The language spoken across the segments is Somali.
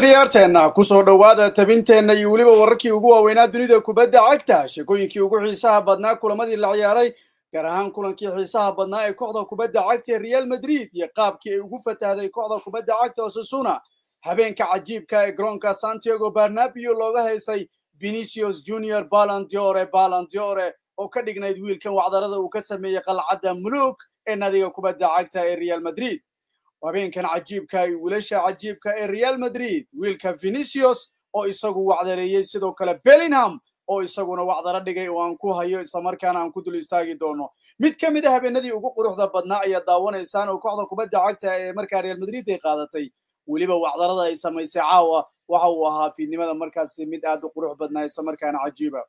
ciyaarteenna kusoo dhowaada tabinteenna iyo weliba wararkii ugu waaweynaa dunida kubadda cagta sheekooyinkii ugu xiisaha badnaa kulamadii la ciyaaray gaar ahaan kulankii xiisaha badnaa ee kooxda kubadda cagta ee real madrid iyo qaabkii ay ugu fatahday kooxda kubadda cagta osasuna habeenka cajiibka ee garoonka santiago barnabio looga haysay vinicius junior balandiore balandiore oo ka dhignayd wiilkan wacdarada uu ka sameeyey qalcadda muluk ee nadiga kubadda cagta ee real madrid habeenkan cajiibka ay wiilasha cajiibka ee real madrid wiilka vinicios oo isagu wacdareeyey sidoo kale bellingham oo isaguna wacdara dhigay oo aan ku hayo islamarkaana aan ku dul istaagi doono mid ka mid a ah habeenadii ugu quruxda badnaa ayaa daawanaysaan oo kooxda kubadda cagta ee markaa real madrid ay qaadatay weliba wacdarada ay samaysay caawa waxa uu ahaa fiidnimada markaasi mid aad u qurux badnaa islamarkaana cajiiba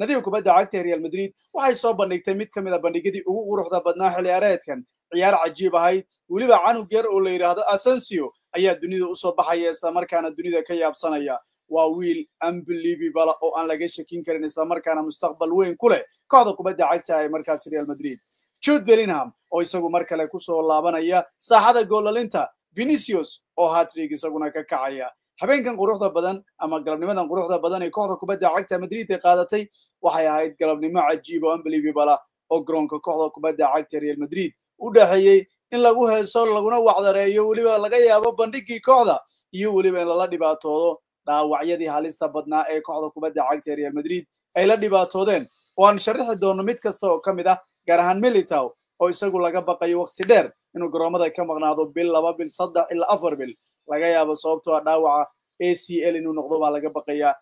nadiga kubadda cagta ee real madrid waxay soo bandhigtay mid ka mid a ah bandhigyadii ugu quruxda badnaa xili xilciyaareedkan ciyaar cajiib ahayd weliba canug yar oo la yidhaahdo asensio ayaa dunida usoo baxaya islamarkaana dunida ka yaabsanaya waa wiil unbelievable ah oo aan laga shakin karin islamarkaana mustaqbal weyn ku leh kooxda kubadda cagta ee markaas real madrid jude bellingham oo isagu mar kale kusoo laabanaya saaxada goolalinta vinicius oo hatrig isaguna ka kacaya habeenkan quruxda badan ama galabnimadan quruxda badan ee kooxda kubadda cagta madrid ay qaadatay waxay ahayd galabnimo cajiib oo unbelievable ah oo garoonka kooxda kubadda cagta real madrid u dhexeeyey in lagu heeso laguna wacdareeyo weliba laga yaabo bandhigii kooxda iyo weliba in lala dhibaatoodo dhaawacyadii halista badnaa ee kooxda kubadda cagta real madrid ay la dhibaatoodeen oo aan sharixi doono mid kasta oo ka mid ah gaar ahaan militow oo isagu laga baqayo wakhti dheer inuu garoomada ka maqnaado bil laba bil saddex ilaa afar bil laga yaabo sababtoo a ah dhaawaca a c l inuu noqdo baa laga baqayaa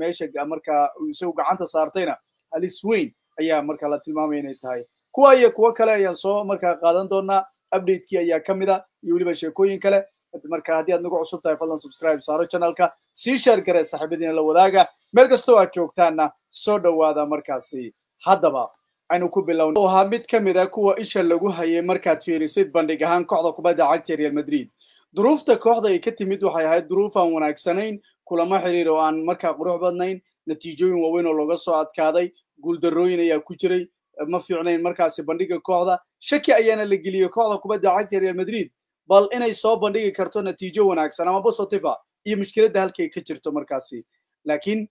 meesha markaa isagu gacanta saartayna halis weyn ayaa marka la tilmaamaya inay tahay kuwa iyo kuwo kale ayaan soo markaa qaadan doonaa abdatekii ayaa ka mid a ah iyo weliba sheekooyin kale marka haddii aad nagu cusub tahay fadlan subscribe saaro channelka sii sheer garee saaxiibadiina la wadaaga meel kastoo aad joogtaanna soo dhowaada markaasi haddaba aynu ku bilowna ahaa mid ka mid a ah kuwa isha lagu hayay markaad fiirisid bandhig ahaan kooxda kubadda cagta real madrid duruufta kooxda ay ka timid waxay ahayd duruuf aan wanaagsanayn kulamo xiriir oo aan markaa qurux badnayn natiijooyin waaweyn oo looga soo adkaaday guuldarooyin ayaa ku jiray ma fiicnayn markaasi bandhiga kooxda shaki ayaana la geliyey kooxda kubadda cagta real madrid bal inay soo bandhigi karto natiijo wanaagsan ama bosotiva iyo mushkiladda halkay ka jirto markaasi laakiin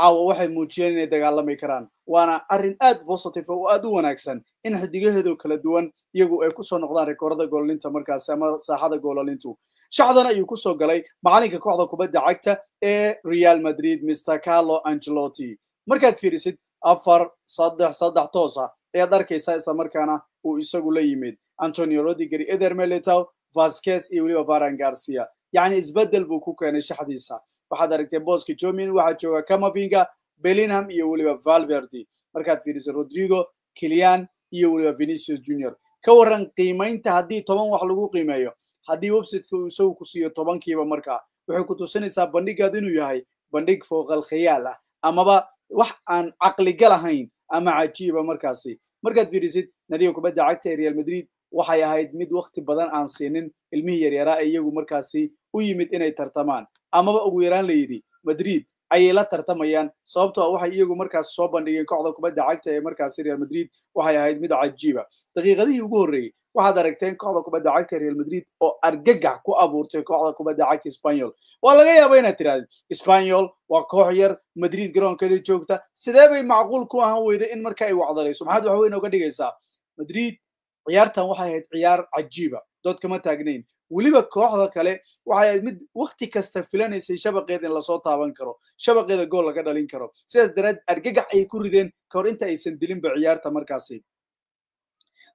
caawa waxay muujiyeen inay dagaalami karaan waana arrin aad bosotiva oo aad u wanaagsan in xidigaheedo kala duwan iyagu ay kusoo noqdaan rekoorada goolalinta markaasi ama saaxada goololintu shacdan ayuu kusoo galay macalinka kooxda kubadda cagta ee real madrid mister carlo angelotti markaad fiirisid afar saddex saddex toos ah ayaad arkaysaa isla markaana uu isagu la yimid antonio rodiger eder meletow vasquez iyo weliba varan garcia yacni isbeddel buu ku keenay shaxdiisa waxaad aragtay booska jomin waxaa jooga camavinga bellingham iyo weliba valverdi markaad fiiriso rodrigo kilian iyo weliba venicius junior ka warran qiimaynta haddii toban wax lagu qiimeeyo haddii websitka uu isagu ku siiyo tobankiiba markaa waxay ku tusinaysaa bandhigaad inuu yahay bandhig fooqal khiyaal ah amaba wax aan ahayn ama cajiiba markaasi markaad fiirisid nadiga kubadda cagta ee real madrid waxay ahayd mid wakti badan aan siinin ilmihii yaryaraa ee iyagu markaasi u yimid inay tartamaan amaba ugu yaraan la yidhi madrid ayay la tartamayaan sababtoo ah waxay iyagu markaas soo bandhigeen kooxda kubadda cagta ee markaasi real madrid waxay ahayd mid cajiiba daqiiqadihii ugu horreeyey waxaad aragteen kooxda kubadda cagta real madrid oo argagax ku abuurtay kooxda kubadda cagta spanyol waa laga yaaba inaad tirahdid spanyol waa koox yar madrid garoonkeeda joogta sidee bay macquul ku ahaan weyday in marka ay wacdarayso maxaad waxa weyne dhigaysaa madrid ciyaartan waxay ahayd ciyaar cajiiba doodkama taagnayn weliba kooxda kale waxay ahayd mid wakhti kasta filanaysay shabaqeeda in lasoo taaban karo shabaqeeda gool laga dhalin karo sidaas daraaddeed argagax ay ku rideen ka inta aysan dilinba ciyaarta markaasi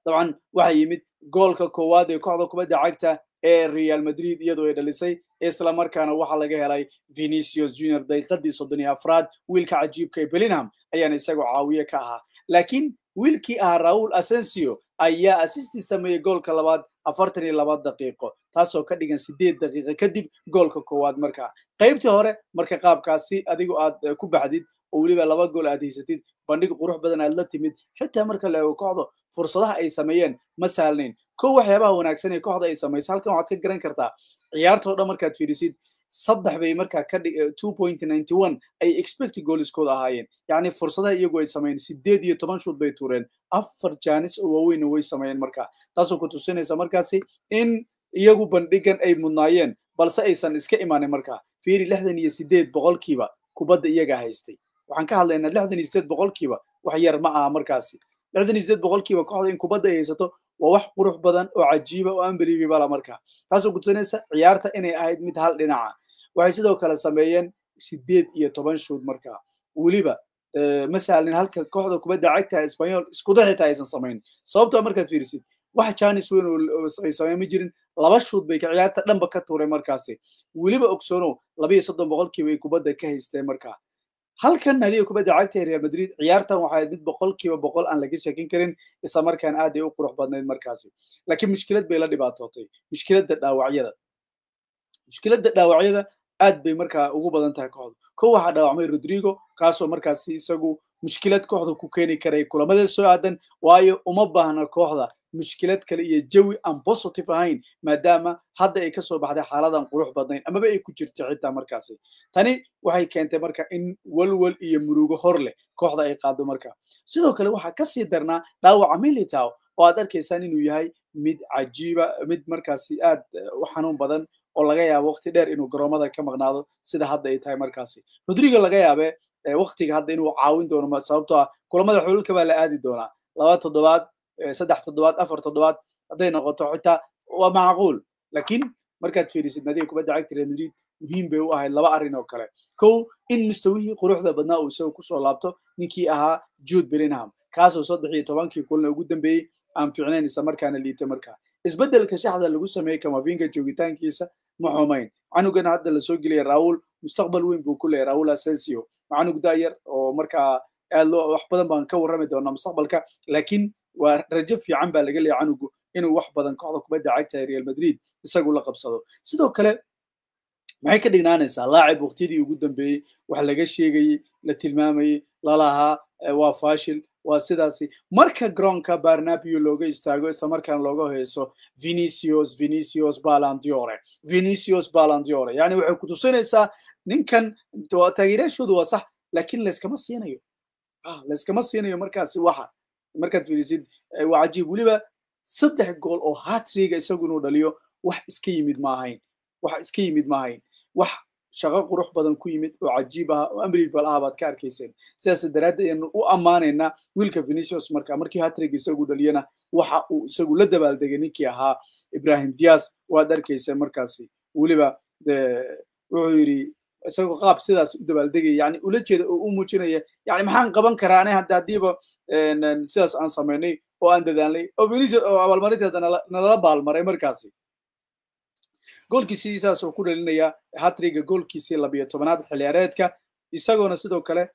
dabcan waxaa yimid goolka koowaad ee kooxda kubadda cagta ee real madrid iyadoo ay dhalisay isla markaana waxaa laga helay vinicius junior daqiiqadii soddon iyo afraad wiilka cajiibka ee belingham ayaana isagoo caawiye ka ahaa laakiin wiilkii ahaa raul asensio ayaa asisti sameeyey goolka labaad afartan iyo laba daqiiqo taasoo ka dhigan siddeed daqiiqo kadib goolka koowaad marka qaybtii hore marka qaabkaasi adigu aad ku baxdid oo weliba laba gool aad haysatid bandhig qurux badan aad la timid xitaa marka la ego kooxda fursadaha ay sameeyeen ma saalnayn kow waxyaabaha wanaagsan ee kooxda ay samayso halkan waxaad ka garan kartaa ciyaartao dhan markaad fiirisid saddex bay markaa ka eh, two point ninety one ay expect gooliskooda ahaayeen yacni fursadaha iyagu ay sameeyeen sideed iyo toban shuud bay tuureen afar jaanis oo waaweyna way sameeyeen markaa taasoo ku tusinaysa markaasi in iyagu bandhigan ay mudnaayeen balse aysan iska imaanin markaa fiiri lixdan iyo sideed boqolkiiba kubadda iyagaa haystay waxaan ka hadlaynaa lixdan iyo sideed boqolkiiba wax yar ma aha markaasi lixdan iyo sideed boqolkiiba kooxda in kubadda haysato waa wax qurux badan oo cajiiba ah oo anbeliibi bala taasoo gudsanaysa ciyaarta inay ahayd mid hal dhinaca waxay sidoo kale sameeyeen sideed iyo toban shuud markaa weliba eh, ma sahlin halka kooxda kubadda cagta esbanyol iskuda xitaa aysan samayn sababtoo ah markaad fiirisid wax janis weyn ay sameyn ma jirin laba shuud bay ciyaarta dhanba ka tuuray markaasi weliba ogsoono labayo soddon boqolkiiba ay kubadda ka haysteen markaa halkan hadii kubadda cagta ee real madrid ciyaartan waxayd mid boqol kiiba boqol aan laga shekin karin isla markaan aad ay u qurux badnayd markaasi laakiin mushkilad bay la dhibaatootay mushkiladda dhaawacyada mushkiladda dhaawacyada aad bay markaa ugu badan tahay kooxda ko waxaa dhaawacmay rodrigo kaasoo markaasi isagu mushkilad kooxda ku keeni karay kulamada soo aadan waayo uma baahna kooxda mushkilad kale iyo jawi aan positive ahayn maadaama hadda ay kasoo baxday xaaladan qurux badnayn amaba ay ku jirta xitaa markaasi tani waxay keentay marka in walwal iyo murugo hor leh kooxda ay qaado marka sidoo kale waxaa kasii darnaa dhaawaca militow oo aad arkaysaan inuu yahay mid cajiiba mid markaasi aad eh, u xanuun badan oo laga yaabo waqti dheer inuu garoomada ka maqnaado sida hadda ay tahay markaasi rodriga laga yaabe eh, waqtiga hadda inuu caawin doono sababtoo ah kulamada xululka baa la aadi doonaa laba toddobaad saddex toddobaad afar toddobaad hadday noqoto xitaa waa macquul laakiin markaad fiirisid nadiga kubadda cagta real madrid muhiim bay u ahayd laba arrin oo kale kow in mustawihii quruxda badnaa uu isaga kusoo laabto ninkii ahaa jude bellingham kaasoo saddex iyo tobankii kulna ugu dambeeyey aan fiicnayn isla markaana liita markaa isbeddelka shaxda lagu sameeyey kamavinka joogitaankiisa ma xumayn canugana hadda lasoo gelaya raawul mustaqbal weyn buu ku leeyahy raawul asensio canug daayar oo markaa aad loo wax badan baan ka warrami doonaa mustaqbalka laakiin waa rajo fiican baa laga leeya canugu inuu wax badan kooxda kubadda cagta real madrid isagu la qabsado sidoo kale maxay ka dhignaanaysaa laacib waqtiyadii ugu dambeeyey wax laga sheegayey la tilmaamayey lalahaa waa fashil waa sidaasi marka gronka barnabio looga istaago isla markaan looga heeso vinicios vinicius balandiore vinicios balandiore yani waxay ku tusinaysaa ninkan taageerayaashoodu waa sax laakiin layskama siinayo ah, layskama siinayo markaasi waxa markaad fiirisid waa cajiib weliba saddex gool oo hatriga isagu dhaliyo wax iska yimid maahayn wax iska yimid maahayn wax shaqo qurux badan ku yimid oo cajiib aha oo amribal ah baad ka arkayseen sidaas daraaddeed ayaanu u ammaanaynaa wiilka venicius marka markii hatrig isagu dhaliyana waxa uu isagu la dabaaldegay ninkii ahaa ibrahim dias waad arkayseen markaasi weliba wuxuu yidhi isagoo qaab sidaas u dabaaldegaya yani ula jeeda oo u muujinaya yani maxaan qaban karaa ane haddiiba sidaas aan samaynay oo aan dadaalnay oo venisia oo abaalmarinteeda nalala baalmaray markaasi goolkiisii sidaas uu ku dhalinayaa hatriga goolkiisii labiyo tobanaad xiliyaareedka isagoona sidoo kale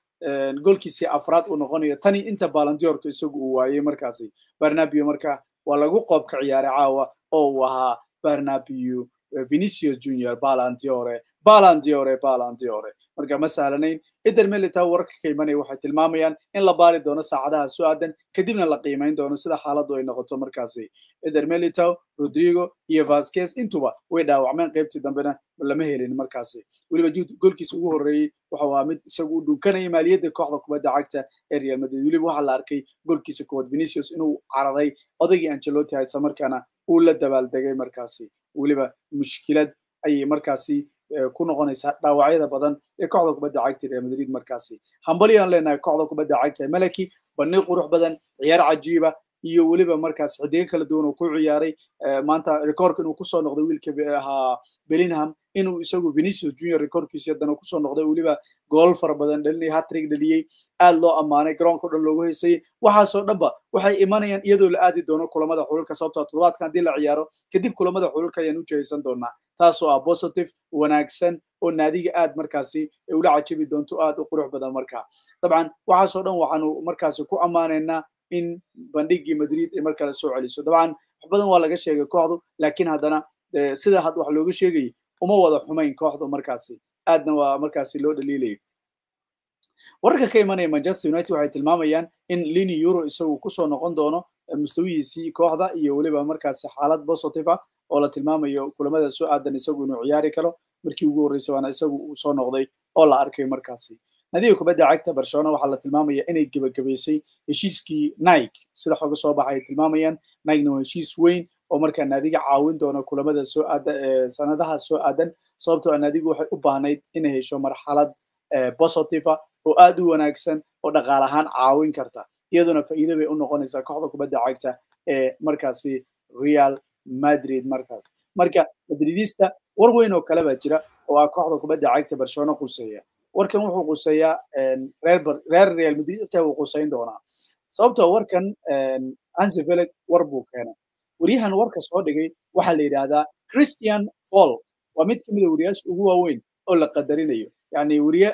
goolkiisii afraad uu noqonayo tani inta balandiorka isagu uu waayey markaasi barnabio marka waa lagu qoobka ciyaaray caawa oo uu ahaa barnabio venicius junior balandiore baalandiore baalandiore marka ma sahlanayn ciddan melita wararka ka imanaya waxay tilmaamayaan in la baari doono saacadaha su-aadan kadibna la qiimayn doono sida xaaladdu ay noqoto markaasi ciddan melitow rodrigo iyo vasquez intuba way dhaawacmeen qaybtii dambena lama helin markaasi weliba goolkiisa ugu horreeyey waxa waa mid isagu u dhunkanaya maaliyadda kooxda kubadda cagta ee real madrid weliba waxaa la arkay goolkiisa koowaad venicius inuu cararay odagii ancelotti haysa markaana uu la dabaaldegay markaasi weliba mushkilad ayay markaasi ku noqonaysa dhaawacyada badan ee kooxda kubadda cagta real madrid markaasi hambalyaan leenahay kooxda kubadda cagta ee malaki bandhig qurux badan ciyaar cajiiba iyo weliba markaas xidigo kala duwan uu ku ciyaaray maanta rekoorka inuu kusoo noqday wiilka ahaa bellingham inuu isagu venicius junior rekoorkiisa haddana kusoo noqday weliba gool fara badan dhalinay hatrig dhaliyey aad loo ammaanay garoonko dhan loogu heysayey waxaasoo dhanba waxay imanayaan iyadoo la aadi doono kulamada xululka sababto ah toddobaadkan haddii la ciyaaro kadib kulamada xululka ayaan u jihaysan doonaa taasoo ah positive wanaagsan oo naadiga aad markaasi ula cajabi doonto aad u qurux badan markaa dabcan waxaasoo dhan waxaanu markaasi ku ammaanaynaa in bandhiggii madrid ay markale soo celiso dabcan wax waa laga sheegay kooxdu laakiin haddana eh, sida had wax looga sheegayay uma wada xumayn kooxdu markaasi aadna waa markaasi loo dhaliilayay wararka ka imanaya manchester united waxay tilmaamayaan in lini euro isagu kusoo noqon doono eh, mustawihiisii kooxda iyo weliba markaasi xaalad positive ah oo la tilmaamayo kulamada soo aadan isagu inuu ciyaari karo markii ugu horreysa waana isagu uu soo noqday oo la arkay markaasi nadiga kubadda cagta barcelona waxaa la tilmaamaya inay gebagabaysay heshiiskii nike sida xooga soo baxa ay tilmaamayaan nikena waa heshiis weyn oo markaa naadiga caawin doona kulamada soo aadan eh, sanadaha soo aadan sababtoo a ah naadigu waxay u baahnayd inay hesho marxalad eh, positive ah oo aad u wanaagsan oo dhaqaal ahaan caawin karta iyadoona faa'iido bay u noqonaysaa kooxda kubadda cagta ee eh, markaasi real madrid markaas marka madridista war weyn oo kale baa jira oo ah kooxda kubadda cagta barcelona quseeya warkan wuxuu quseeyaa reer real madrid xitaa wuu quseyn doonaa sababtoo ah warkan hansi felix war buu keenay weriyahan warka soo dhigay waxaa la yidhaahdaa christian fall waa mid ka mida ah weriyaasha ugu waaweyn oo la qadarinayo yani weriye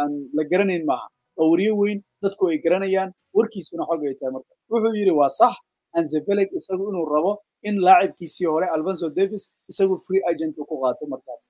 aan la garanayn maaha waa weriye weyn dadku ay garanayaan warkiisuna xog ay tahay marka wuxuu yidhi waa sax anzefelig isagu inuu rabo in laacibkiisii hore alfonso davis isagu free agent uu ku qaato markaas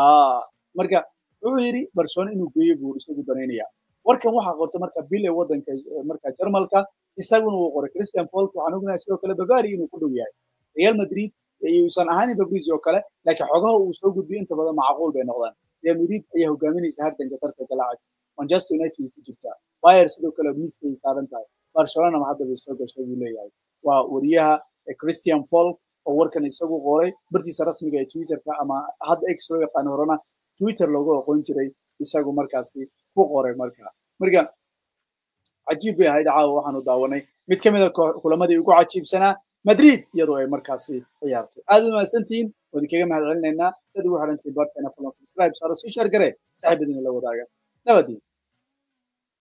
ah, marka wuxuu yidhi barcelona inuu geeyo buu isagu danaynaya warkan waxaa qorta marka bill wadanka marka jarmalka isaguna uu qoray christian folk waxaan ognahay sidoo kale bavary inuu ku dhow yahay real madrid yuusan ahaanin babrizi oo kale laakiin xogaha uu soo gudbiyo inta badan macquul bay noqdaan real madrid ayaa hogaaminaysa hardanka tartanka laacib manchester united way ku jirtaa bayer sidoo kale miis bay saaran tahay barcelona hadda bay soo gashay buu leeyahay waa wariyaha christian folk oo warkan isagu qoray bartiisa rasmiga ee twitterka ama hadda x loo yaqaano horena twitter loogu aqoon jiray isagu markaasi ku qoray marka marka cajiib bay ahayd caawa waxaanu daawanay mid ka mida ah kulamadii ugu cajiibsanaa madrid iyadoo ay markaasi ciyaartay aad u mahadsantihiin waan idinkaga mahad celinaynaa siad ugu xirantihiin barteena falan subscribe saaro sii shaargare saaxiibadiina la wadaaga nabadiin